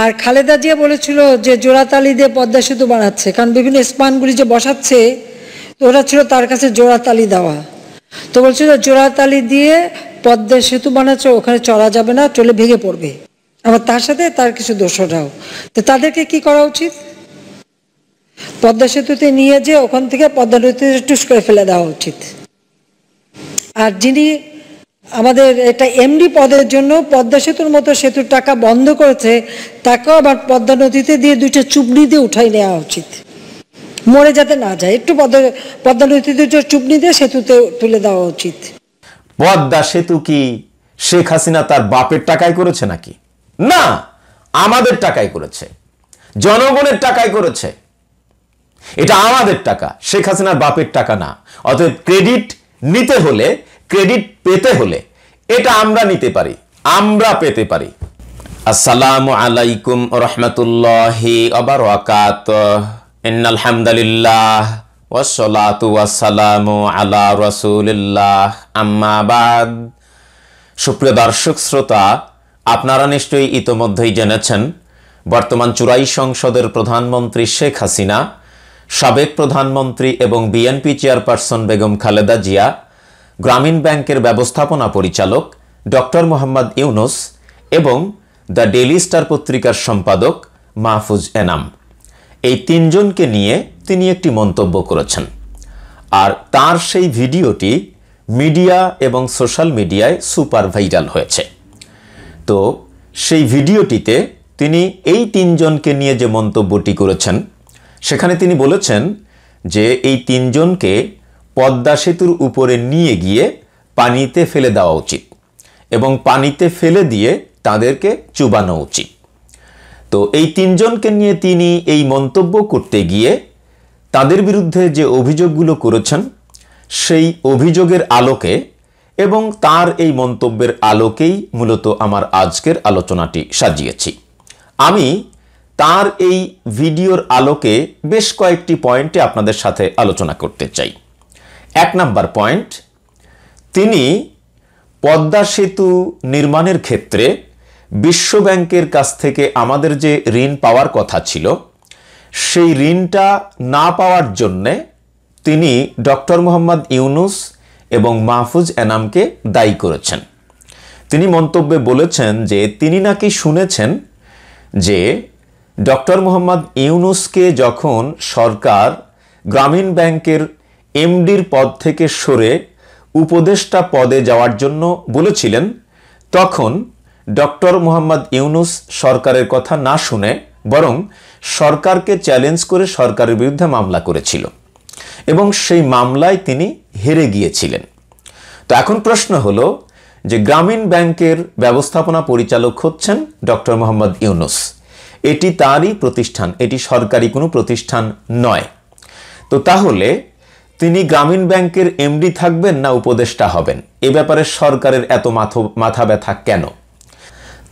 আর খালেদা জিয়া বলেছিল যে জোড়াতালি দিয়ে পদ্মা সেতু বানাচ্ছে কারণ বিভিন্ন স্পানগুলি যে বসাচ্ছে তো ওরা ছিল তার কাছে জোড়াতালি দেওয়া তো বলছিল জোড়াতালি দিয়ে পদ্মা সেতু বানাচ্ছে ওখানে চড়া যাবে না চলে ভেঙে পড়বে আবার তার সাথে তার কিছু দোষরাও তো তাদেরকে কি করা উচিত পদ্মা সেতুতে নিয়ে যে ওখান থেকে পদ্মা নদীতে টুস করে ফেলে দেওয়া উচিত আর যিনি আমাদের এটা এমডি পদের জন্য পদ্মা সেতুর মতো সেতুর টাকা বন্ধ করেছে তাকেও আবার পদ্মা নদীতে দিয়ে দুইটা চুবড়ি দিয়ে উঠাই নেওয়া উচিত মরে যাতে না যায় একটু পদ্মা পদ্মা নদীতে দুটো চুবড়ি দিয়ে সেতুতে তুলে দেওয়া উচিত পদ্মা সেতু কি শেখ হাসিনা তার বাপের টাকায় করেছে নাকি না আমাদের টাকায় করেছে জনগণের টাকায় করেছে এটা আমাদের টাকা শেখ হাসিনার বাপের টাকা না অতএব ক্রেডিট নিতে হলে ক্রেডিট পেতে হলে এটা আমরা নিতে পারি আমরা পেতে পারি আসসালামু আলাইকুম রহমতুল্লাহি অবরাকাত ইন্নাল হামদুলিল্লাহ ওয়াসসালাতু ওয়াসসালামু আলা রাসূলিল্লাহ আম্মা সুপ্রিয় দর্শক শ্রোতা আপনারা নিশ্চয়ই ইতোমধ্যেই জেনেছেন বর্তমান চুরাই সংসদের প্রধানমন্ত্রী শেখ হাসিনা সাবেক প্রধানমন্ত্রী এবং বিএনপি চেয়ারপারসন বেগম খালেদা জিয়া গ্রামীণ ব্যাংকের ব্যবস্থাপনা পরিচালক ডক্টর মোহাম্মদ ইউনুস এবং দ্য ডেলি স্টার পত্রিকার সম্পাদক মাহফুজ এনাম এই তিনজনকে নিয়ে তিনি একটি মন্তব্য করেছেন আর তার সেই ভিডিওটি মিডিয়া এবং সোশ্যাল মিডিয়ায় সুপার ভাইরাল হয়েছে তো সেই ভিডিওটিতে তিনি এই তিনজনকে নিয়ে যে মন্তব্যটি করেছেন সেখানে তিনি বলেছেন যে এই তিনজনকে পদ্মা সেতুর উপরে নিয়ে গিয়ে পানিতে ফেলে দেওয়া উচিত এবং পানিতে ফেলে দিয়ে তাদেরকে চুবানো উচিত তো এই তিনজনকে নিয়ে তিনি এই মন্তব্য করতে গিয়ে তাদের বিরুদ্ধে যে অভিযোগগুলো করেছেন সেই অভিযোগের আলোকে এবং তার এই মন্তব্যের আলোকেই মূলত আমার আজকের আলোচনাটি সাজিয়েছি আমি তার এই ভিডিওর আলোকে বেশ কয়েকটি পয়েন্টে আপনাদের সাথে আলোচনা করতে চাই এক নাম্বার পয়েন্ট তিনি পদ্মা সেতু নির্মাণের ক্ষেত্রে বিশ্বব্যাংকের কাছ থেকে আমাদের যে ঋণ পাওয়ার কথা ছিল সেই ঋণটা না পাওয়ার জন্যে তিনি ডক্টর মোহাম্মদ ইউনুস এবং মাহফুজ এনামকে দায়ী করেছেন তিনি মন্তব্যে বলেছেন যে তিনি নাকি শুনেছেন যে ডক্টর মোহাম্মদ ইউনুসকে যখন সরকার গ্রামীণ ব্যাংকের এমডির পদ থেকে সরে উপদেষ্টা পদে যাওয়ার জন্য বলেছিলেন তখন ডক্টর মোহাম্মদ ইউনুস সরকারের কথা না শুনে বরং সরকারকে চ্যালেঞ্জ করে সরকারের বিরুদ্ধে মামলা করেছিল এবং সেই মামলায় তিনি হেরে গিয়েছিলেন তো এখন প্রশ্ন হলো যে গ্রামীণ ব্যাংকের ব্যবস্থাপনা পরিচালক হচ্ছেন ডক্টর মোহাম্মদ ইউনুস এটি তারই প্রতিষ্ঠান এটি সরকারি কোনো প্রতিষ্ঠান নয় তো তাহলে তিনি গ্রামীণ ব্যাংকের এমডি থাকবেন না উপদেষ্টা হবেন এ ব্যাপারে সরকারের এত মাথা ব্যথা কেন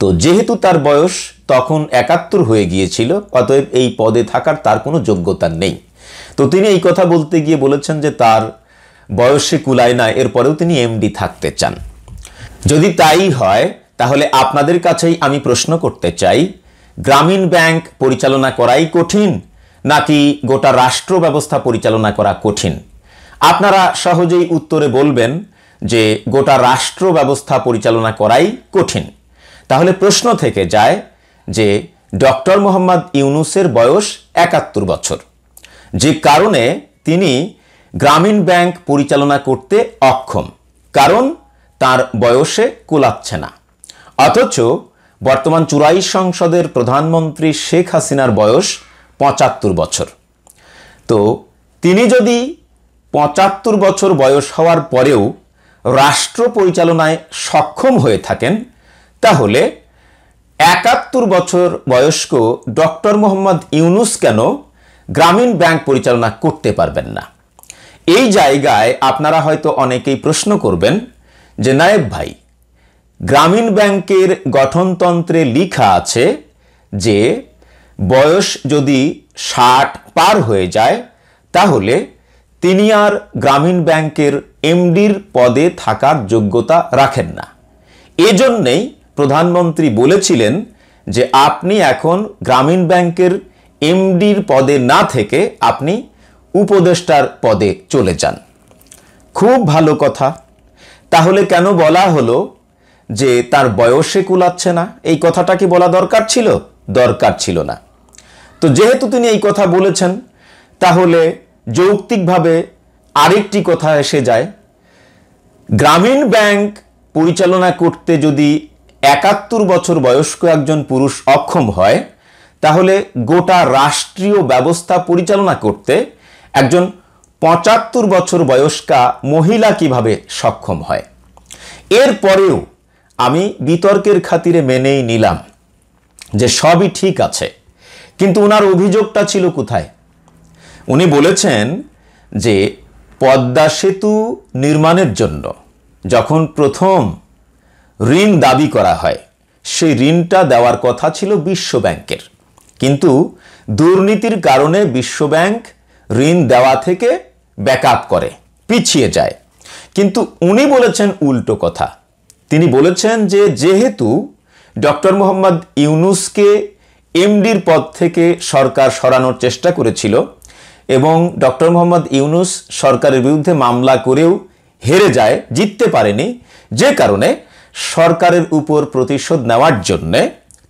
তো যেহেতু তার বয়স তখন একাত্তর হয়ে গিয়েছিল অতএব এই পদে থাকার তার কোনো যোগ্যতা নেই তো তিনি এই কথা বলতে গিয়ে বলেছেন যে তার বয়সে কুলায় না এরপরেও তিনি এমডি থাকতে চান যদি তাই হয় তাহলে আপনাদের কাছেই আমি প্রশ্ন করতে চাই গ্রামীণ ব্যাংক পরিচালনা করাই কঠিন নাকি গোটা রাষ্ট্র ব্যবস্থা পরিচালনা করা কঠিন আপনারা সহজেই উত্তরে বলবেন যে গোটা রাষ্ট্র ব্যবস্থা পরিচালনা করাই কঠিন তাহলে প্রশ্ন থেকে যায় যে ডক্টর মোহাম্মদ ইউনুসের বয়স একাত্তর বছর যে কারণে তিনি গ্রামীণ ব্যাংক পরিচালনা করতে অক্ষম কারণ তার বয়সে কোলাচ্ছে না অথচ বর্তমান চুরাই সংসদের প্রধানমন্ত্রী শেখ হাসিনার বয়স পঁচাত্তর বছর তো তিনি যদি পঁচাত্তর বছর বয়স হওয়ার পরেও রাষ্ট্র পরিচালনায় সক্ষম হয়ে থাকেন তাহলে একাত্তর বছর বয়স্ক ডক্টর মোহাম্মদ ইউনুস কেন গ্রামীণ ব্যাংক পরিচালনা করতে পারবেন না এই জায়গায় আপনারা হয়তো অনেকেই প্রশ্ন করবেন যে নায়েব ভাই গ্রামীণ ব্যাংকের গঠনতন্ত্রে লিখা আছে যে বয়স যদি ষাট পার হয়ে যায় তাহলে তিনি আর গ্রামীণ ব্যাংকের এমডির পদে থাকার যোগ্যতা রাখেন না এজন্যেই প্রধানমন্ত্রী বলেছিলেন যে আপনি এখন গ্রামীণ ব্যাংকের এমডির পদে না থেকে আপনি উপদেষ্টার পদে চলে যান খুব ভালো কথা তাহলে কেন বলা হলো যে তার বয়সে কুলাচ্ছে না এই কথাটা কি বলা দরকার ছিল দরকার ছিল না তো যেহেতু তিনি এই কথা বলেছেন তাহলে যৌক্তিকভাবে আরেকটি কথা এসে যায় গ্রামীণ ব্যাংক পরিচালনা করতে যদি একাত্তর বছর বয়স্ক একজন পুরুষ অক্ষম হয় তাহলে গোটা রাষ্ট্রীয় ব্যবস্থা পরিচালনা করতে একজন পঁচাত্তর বছর বয়স্কা মহিলা কিভাবে সক্ষম হয় এরপরেও আমি বিতর্কের খাতিরে মেনেই নিলাম যে সবই ঠিক আছে কিন্তু ওনার অভিযোগটা ছিল কোথায় উনি বলেছেন যে পদ্মা সেতু নির্মাণের জন্য যখন প্রথম ঋণ দাবি করা হয় সেই ঋণটা দেওয়ার কথা ছিল বিশ্ব ব্যাংকের কিন্তু দুর্নীতির কারণে বিশ্বব্যাংক ঋণ দেওয়া থেকে ব্যাক করে পিছিয়ে যায় কিন্তু উনি বলেছেন উল্টো কথা তিনি বলেছেন যে যেহেতু ডক্টর মোহাম্মদ ইউনুসকে এমডির পদ থেকে সরকার সরানোর চেষ্টা করেছিল এবং ডক্টর মোহাম্মদ ইউনুস সরকারের বিরুদ্ধে মামলা করেও হেরে যায় জিততে পারেনি যে কারণে সরকারের উপর প্রতিশোধ নেওয়ার জন্যে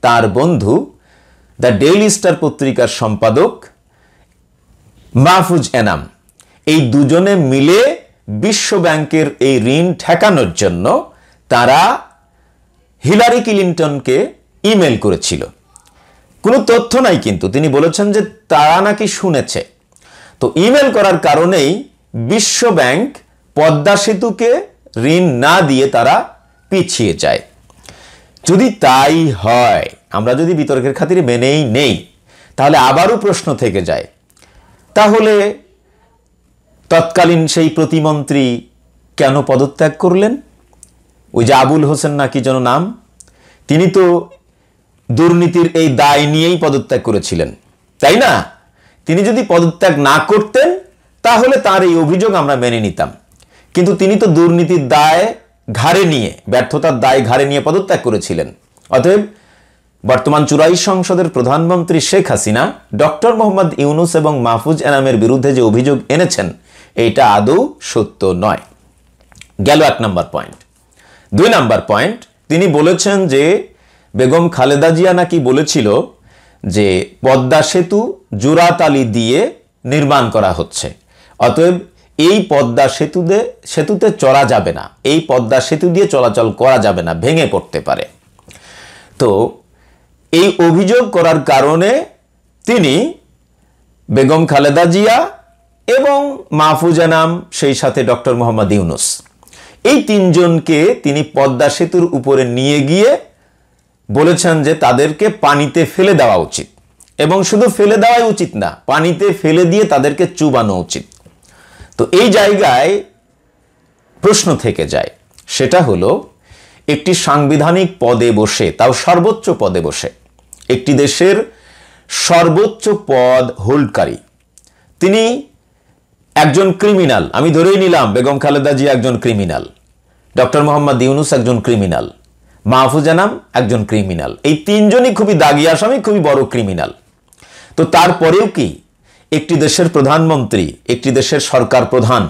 তার বন্ধু দ্য ডেইলি স্টার পত্রিকার সম্পাদক মাহফুজ এনাম এই দুজনে মিলে বিশ্ব ব্যাংকের এই ঋণ ঠেকানোর জন্য তারা হিলারি ক্লিন্টনকে ইমেল করেছিল কোনো তথ্য নাই কিন্তু তিনি বলেছেন যে তারা নাকি শুনেছে তো ইমেল করার কারণেই বিশ্ব ব্যাংক পদ্মা সেতুকে ঋণ না দিয়ে তারা পিছিয়ে যায় যদি তাই হয় আমরা যদি বিতর্কের খাতিরে মেনেই নেই তাহলে আবারও প্রশ্ন থেকে যায় তাহলে তৎকালীন সেই প্রতিমন্ত্রী কেন পদত্যাগ করলেন ওই যে আবুল হোসেন নাকি যেন নাম তিনি তো দুর্নীতির এই দায় নিয়েই পদত্যাগ করেছিলেন তাই না তিনি যদি পদত্যাগ না করতেন তাহলে তার এই অভিযোগ আমরা মেনে নিতাম কিন্তু তিনি তো দুর্নীতির দায় ঘাড়ে নিয়ে ব্যর্থতার দায় ঘাড়ে নিয়ে পদত্যাগ করেছিলেন অতএব বর্তমান চুরাই সংসদের প্রধানমন্ত্রী শেখ হাসিনা ডক্টর মোহাম্মদ ইউনুস এবং মাহফুজ এনামের বিরুদ্ধে যে অভিযোগ এনেছেন এটা আদৌ সত্য নয় গেল এক নম্বর পয়েন্ট দুই নম্বর পয়েন্ট তিনি বলেছেন যে বেগম খালেদা জিয়া নাকি বলেছিল যে পদ্মা সেতু জোড়াতালি দিয়ে নির্মাণ করা হচ্ছে অতএব এই পদ্মা সেতুতে সেতুতে চড়া যাবে না এই পদ্মা সেতু দিয়ে চলাচল করা যাবে না ভেঙে পড়তে পারে তো এই অভিযোগ করার কারণে তিনি বেগম খালেদা জিয়া এবং মাহফুজ নাম সেই সাথে ডক্টর মোহাম্মদ ইউনুস এই তিনজনকে তিনি পদ্মা সেতুর উপরে নিয়ে গিয়ে বলেছেন যে তাদেরকে পানিতে ফেলে দেওয়া উচিত এবং শুধু ফেলে দেওয়াই উচিত না পানিতে ফেলে দিয়ে তাদেরকে চুবানো উচিত তো এই জায়গায় প্রশ্ন থেকে যায় সেটা হলো একটি সাংবিধানিক পদে বসে তাও সর্বোচ্চ পদে বসে একটি দেশের সর্বোচ্চ পদ হোল্ডকারী তিনি একজন ক্রিমিনাল আমি ধরেই নিলাম বেগম খালেদা জি একজন ক্রিমিনাল ডক্টর মোহাম্মদ ইউনুস একজন ক্রিমিনাল মাহফুজ নাম একজন ক্রিমিনাল এই তিনজনই খুবই দাগি আসামি খুবই বড় ক্রিমিনাল তো তারপরেও কি একটি দেশের প্রধানমন্ত্রী একটি দেশের সরকার প্রধান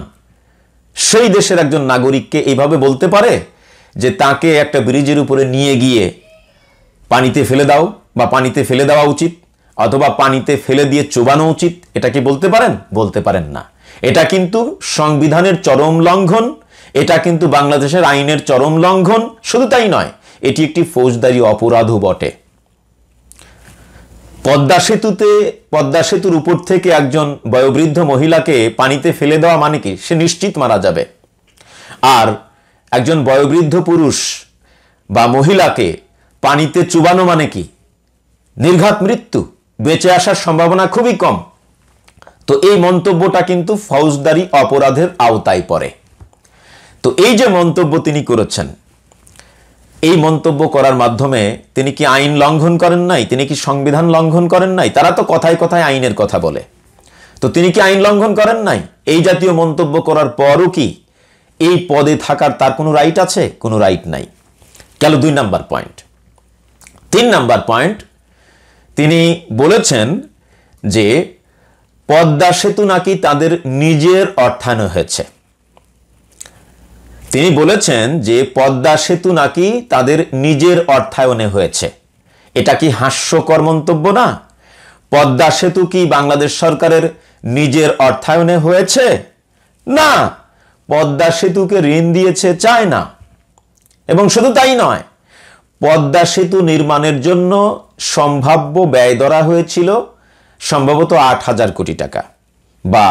সেই দেশের একজন নাগরিককে এইভাবে বলতে পারে যে তাকে একটা ব্রিজের উপরে নিয়ে গিয়ে পানিতে ফেলে দাও বা পানিতে ফেলে দেওয়া উচিত অথবা পানিতে ফেলে দিয়ে চোবানো উচিত এটা কি বলতে পারেন বলতে পারেন না এটা কিন্তু সংবিধানের চরম লঙ্ঘন এটা কিন্তু বাংলাদেশের আইনের চরম লঙ্ঘন শুধু তাই নয় এটি একটি ফৌজদারি অপরাধও বটে পদ্মা সেতুতে পদ্মা সেতুর উপর থেকে একজন বয়োবৃদ্ধ মহিলাকে পানিতে ফেলে দেওয়া মানে কি সে নিশ্চিত মারা যাবে আর একজন বয়োবৃদ্ধ পুরুষ বা মহিলাকে পানিতে চুবানো মানে কি নির্ঘাত মৃত্যু বেঁচে আসার সম্ভাবনা খুবই কম তো এই মন্তব্যটা কিন্তু ফৌজদারি অপরাধের আওতায় পড়ে তো এই যে মন্তব্য তিনি করেছেন এই মন্তব্য করার মাধ্যমে তিনি কি আইন লঙ্ঘন করেন নাই তিনি কি সংবিধান লঙ্ঘন করেন নাই তারা তো কথায় কথায় আইনের কথা বলে তো তিনি কি আইন লঙ্ঘন করেন নাই এই জাতীয় মন্তব্য করার পরও কি এই পদে থাকার তার কোনো রাইট আছে কোনো রাইট নাই গেল দুই নাম্বার পয়েন্ট তিন নাম্বার পয়েন্ট তিনি বলেছেন যে পদ্মা সেতু নাকি তাদের নিজের অর্থায়ন হয়েছে তিনি বলেছেন যে পদ্মা সেতু নাকি তাদের নিজের অর্থায়নে হয়েছে এটা কি হাস্যকর মন্তব্য না পদ্মা সেতু কি বাংলাদেশ সরকারের নিজের অর্থায়নে হয়েছে না পদ্মা সেতুকে ঋণ দিয়েছে চায় না এবং শুধু তাই নয় পদ্মা সেতু নির্মাণের জন্য সম্ভাব্য ব্যয় ধরা হয়েছিল সম্ভবত আট হাজার কোটি টাকা বা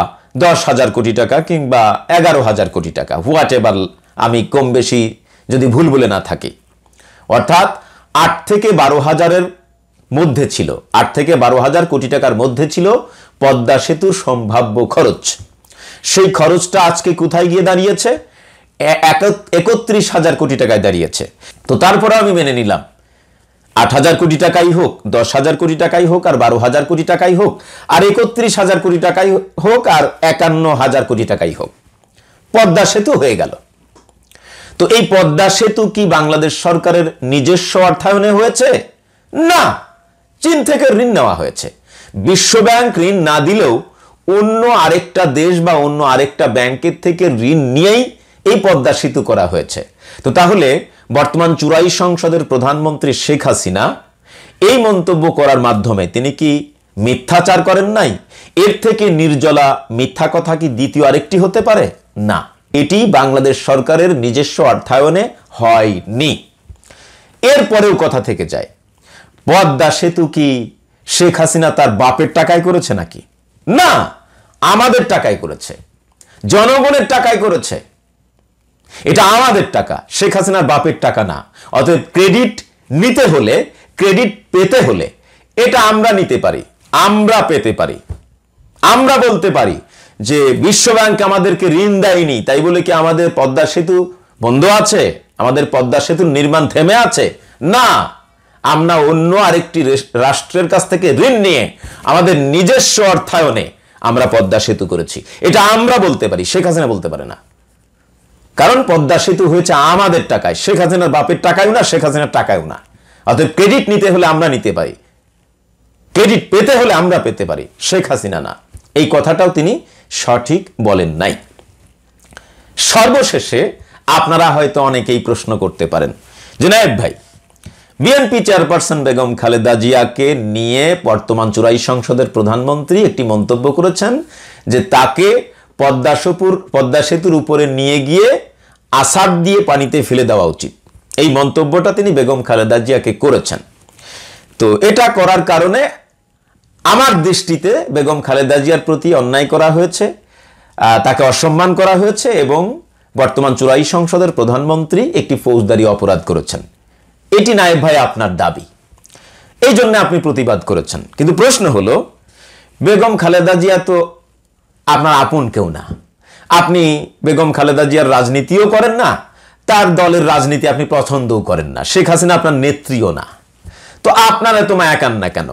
দশ হাজার কোটি টাকা কিংবা এগারো হাজার কোটি টাকা হোয়াট এভার আমি কম বেশি যদি ভুল বলে না থাকি অর্থাৎ আট থেকে বারো হাজারের মধ্যে ছিল আট থেকে বারো হাজার কোটি টাকার মধ্যে ছিল পদ্মা সেতুর সম্ভাব্য খরচ সেই খরচটা আজকে কোথায় গিয়ে দাঁড়িয়েছে একত্রিশ হাজার কোটি টাকায় দাঁড়িয়েছে তো তারপরে আমি মেনে নিলাম আট হাজার কোটি টাকাই হোক দশ হাজার কোটি টাকাই হোক আর বারো হাজার কোটি টাকাই হোক আর একত্রিশ হাজার কোটি টাকাই হোক আর একান্ন হাজার কোটি টাকাই হোক পদ্মা সেতু হয়ে গেল তো এই পদ্মা সেতু কি বাংলাদেশ সরকারের নিজস্ব অর্থায়নে হয়েছে না চীন থেকে ঋণ নেওয়া হয়েছে বিশ্বব্যাংক ঋণ না দিলেও অন্য আরেকটা দেশ বা অন্য আরেকটা ব্যাংকের থেকে ঋণ নিয়েই এই পদ্মা সেতু করা হয়েছে তো তাহলে বর্তমান চুরাই সংসদের প্রধানমন্ত্রী শেখ হাসিনা এই মন্তব্য করার মাধ্যমে তিনি কি মিথ্যাচার করেন নাই এর থেকে নির্জলা মিথ্যা কথা কি দ্বিতীয় আরেকটি হতে পারে না এটি বাংলাদেশ সরকারের নিজস্ব অর্থায়নে হয়নি এরপরেও কথা থেকে যায় পদ্মা সেতু কি শেখ হাসিনা তার বাপের টাকায় করেছে নাকি না আমাদের টাকায় করেছে জনগণের টাকায় করেছে এটা আমাদের টাকা শেখ হাসিনার বাপের টাকা না অতএব ক্রেডিট নিতে হলে ক্রেডিট পেতে হলে এটা আমরা নিতে পারি আমরা পেতে পারি আমরা বলতে পারি যে বিশ্বব্যাংক আমাদেরকে ঋণ দেয়নি তাই বলে কি আমাদের পদ্মা সেতু বন্ধ আছে আমাদের পদ্মা সেতু নির্মাণ থেমে আছে না আমরা অন্য আরেকটি রাষ্ট্রের কাছ থেকে ঋণ নিয়ে আমাদের নিজস্ব অর্থায়নে আমরা পদ্মা সেতু করেছি এটা আমরা বলতে পারি শেখ হাসিনা বলতে পারে না কারণ পদ্মা সেতু হয়েছে আমাদের টাকায় শেখ হাসিনার বাপের টাকায়ও না শেখ হাসিনার টাকায়ও না অর্থাৎ ক্রেডিট নিতে হলে আমরা নিতে পারি ক্রেডিট পেতে হলে আমরা পেতে পারি শেখ হাসিনা না এই কথাটাও তিনি সঠিক বলেন নাই সর্বশেষে আপনারা হয়তো অনেকেই প্রশ্ন করতে পারেন জুনায়েদ ভাই বিএনপি চেয়ারপারসন বেগম খালেদা জিয়াকে নিয়ে বর্তমান চুরাই সংসদের প্রধানমন্ত্রী একটি মন্তব্য করেছেন যে তাকে পদ্মাসপুর পদ্মা সেতুর উপরে নিয়ে গিয়ে আসাদ দিয়ে পানিতে ফেলে দেওয়া উচিত এই মন্তব্যটা তিনি বেগম খালেদা জিয়াকে করেছেন তো এটা করার কারণে আমার দৃষ্টিতে বেগম খালেদা জিয়ার প্রতি অন্যায় করা হয়েছে তাকে অসম্মান করা হয়েছে এবং বর্তমান চুরাই সংসদের প্রধানমন্ত্রী একটি ফৌজদারি অপরাধ করেছেন এটি নায়েব ভাই আপনার দাবি এই জন্য আপনি প্রতিবাদ করেছেন কিন্তু প্রশ্ন হলো বেগম খালেদা জিয়া তো আপনার আপন কেউ না আপনি বেগম খালেদা জিয়ার রাজনীতিও করেন না তার দলের রাজনীতি আপনি পছন্দও করেন না শেখ হাসিনা আপনার নেত্রীও না তো আপনার এত মায়া না কেন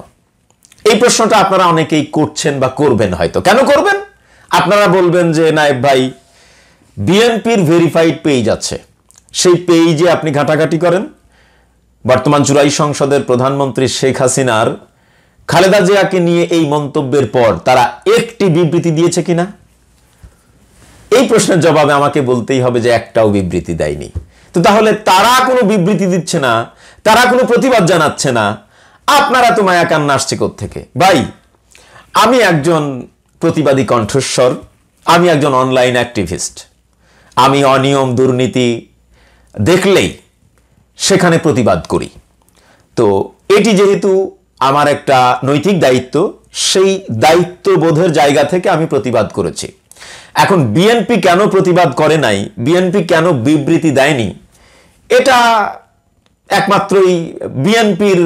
এই প্রশ্নটা আপনারা অনেকেই করছেন বা করবেন হয়তো কেন করবেন আপনারা বলবেন যে নায়েব ভাই বিএনপির ভেরিফাইড পেজ আছে সেই পেজে আপনি ঘাটাঘাটি করেন বর্তমান চুরাই সংসদের প্রধানমন্ত্রী শেখ হাসিনার খালেদা জিয়াকে নিয়ে এই মন্তব্যের পর তারা একটি বিবৃতি দিয়েছে কিনা এই প্রশ্নের জবাবে আমাকে বলতেই হবে যে একটাও বিবৃতি দেয়নি তো তাহলে তারা কোনো বিবৃতি দিচ্ছে না তারা কোনো প্রতিবাদ জানাচ্ছে না আপনারা তো মায়া কান্না আসছে থেকে ভাই আমি একজন প্রতিবাদী কণ্ঠস্বর আমি একজন অনলাইন অ্যাক্টিভিস্ট আমি অনিয়ম দুর্নীতি দেখলেই সেখানে প্রতিবাদ করি তো এটি যেহেতু আমার একটা নৈতিক দায়িত্ব সেই দায়িত্ববোধের জায়গা থেকে আমি প্রতিবাদ করেছি এখন বিএনপি কেন প্রতিবাদ করে নাই বিএনপি কেন বিবৃতি দেয়নি এটা একমাত্র এই বিএনপির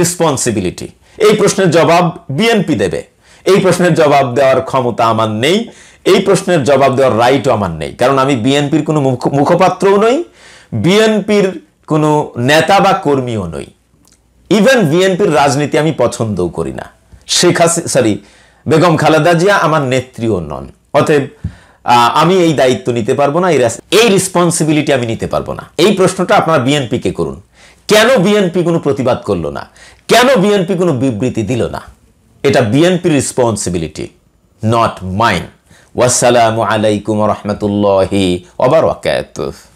রিসপন্সিবিলিটি এই প্রশ্নের জবাব বিএনপি দেবে এই প্রশ্নের জবাব দেওয়ার ক্ষমতা আমার নেই এই প্রশ্নের জবাব দেওয়ার রাইটও আমার নেই কারণ আমি বিএনপির কোনো মুখপাত্রও নই বিএনপির কোনো নেতা বা কর্মীও নই ইভেন বিএনপির রাজনীতি আমি পছন্দও করি না শেখ হাসি সরি বেগম খালেদা জিয়া আমার নেত্রীও নন অতএব আমি এই দায়িত্ব নিতে পারবো না এই রেসপন্সিবিলিটি আমি নিতে পারবো না এই প্রশ্নটা আপনারা বিএনপিকে করুন কেন বিএনপি কোনো প্রতিবাদ করলো না কেন বিএনপি কোনো বিবৃতি দিল না এটা বিএনপির রেসপন্সিবিলিটি নট মাইন ওয়াসালামু আলাইকুম রহমতুল্লাহি ওবরাকাতুহ